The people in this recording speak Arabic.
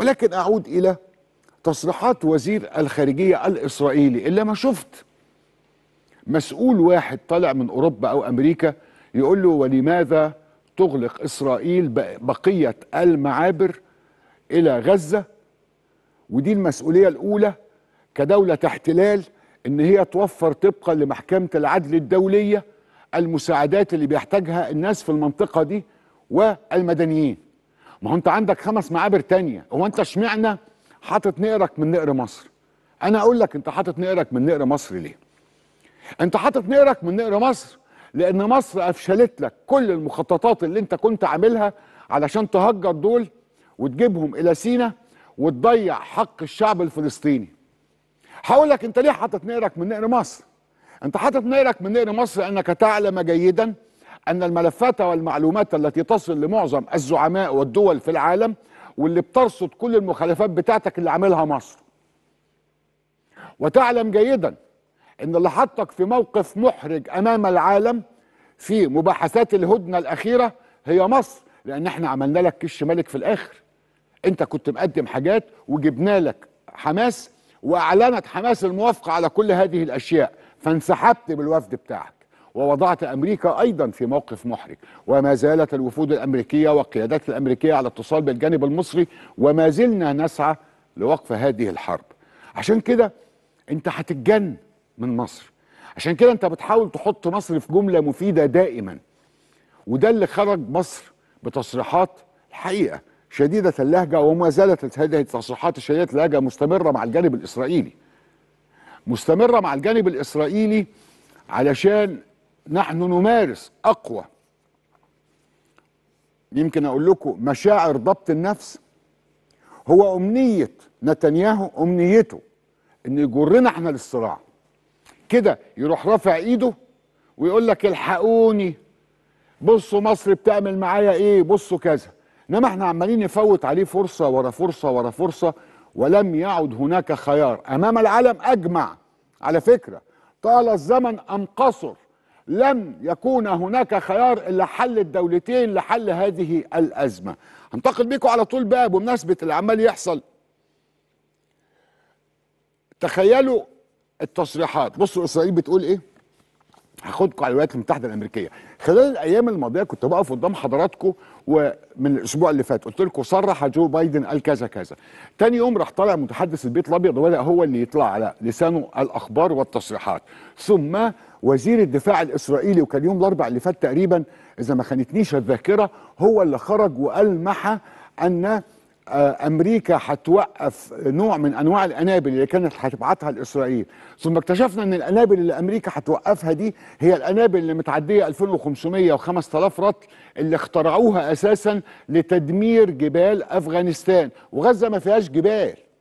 ولكن أعود إلى تصريحات وزير الخارجية الإسرائيلي اللي ما شفت مسؤول واحد طالع من أوروبا أو أمريكا يقول له ولماذا تغلق إسرائيل بقية المعابر إلى غزة ودي المسؤولية الأولى كدولة احتلال إن هي توفر طبقا لمحكمة العدل الدولية المساعدات اللي بيحتاجها الناس في المنطقة دي والمدنيين ما هو انت عندك خمس معابر تانية هو انت اشمعنى حاطط نقرك من نقر مصر انا اقول لك انت حاطط نقرك من نقر مصر ليه انت حاطط نقرك من نقر مصر لان مصر افشلت لك كل المخططات اللي انت كنت عاملها علشان تهجر دول وتجيبهم الى سينا وتضيع حق الشعب الفلسطيني هقول لك انت ليه حاطط نقرك من نقر مصر انت حاطط نقرك من نقر مصر انك تعلم جيدا أن الملفات والمعلومات التي تصل لمعظم الزعماء والدول في العالم واللي بترصد كل المخالفات بتاعتك اللي عاملها مصر وتعلم جيدا أن اللي حطك في موقف محرج أمام العالم في مباحثات الهدنة الأخيرة هي مصر لأن احنا عملنا لك كش ملك في الآخر أنت كنت مقدم حاجات وجبنا لك حماس وأعلنت حماس الموافقة على كل هذه الأشياء فانسحبت بالوفد بتاعك ووضعت أمريكا أيضا في موقف محرج وما زالت الوفود الأمريكية والقيادات الأمريكية على اتصال بالجانب المصري وما زلنا نسعى لوقف هذه الحرب عشان كده أنت هتتجن من مصر عشان كده أنت بتحاول تحط مصر في جملة مفيدة دائما وده اللي خرج مصر بتصريحات الحقيقة شديدة اللهجة وما زالت هذه التصريحات الشديده اللهجة مستمرة مع الجانب الإسرائيلي مستمرة مع الجانب الإسرائيلي علشان نحن نمارس اقوى يمكن اقول لكم مشاعر ضبط النفس هو امنيه نتنياهو امنيته ان يجرنا احنا للصراع كده يروح رافع ايده ويقول لك الحقوني بصوا مصر بتعمل معايا ايه بصوا كذا انما احنا عمالين نفوت عليه فرصه ورا فرصه ورا فرصه ولم يعد هناك خيار امام العالم اجمع على فكره طال الزمن ام قصر لن يكون هناك خيار إلا حل الدولتين لحل هذه الأزمة هنتقل بيكم على طول بقى بمناسبة اللي عمال يحصل تخيلوا التصريحات بصوا إسرائيل بتقول إيه هاخدكم على الولايات المتحده الامريكيه خلال الايام الماضيه كنت بقف قدام حضراتكم ومن الاسبوع اللي فات قلت لكم صرح جو بايدن قال كذا كذا تاني يوم راح طالع متحدث البيت الابيض وبدا هو اللي يطلع على لسانه الاخبار والتصريحات ثم وزير الدفاع الاسرائيلي وكان يوم الاربع اللي فات تقريبا اذا ما خانتنيش الذاكره هو اللي خرج والمح ان آه، امريكا هتوقف نوع من انواع القنابل اللي كانت هتبعتها لاسرائيل ثم اكتشفنا ان القنابل اللي امريكا هتوقفها دي هي القنابل اللي متعديه 2500 و5000 رطل اللي اخترعوها اساسا لتدمير جبال افغانستان وغزه ما فيهاش جبال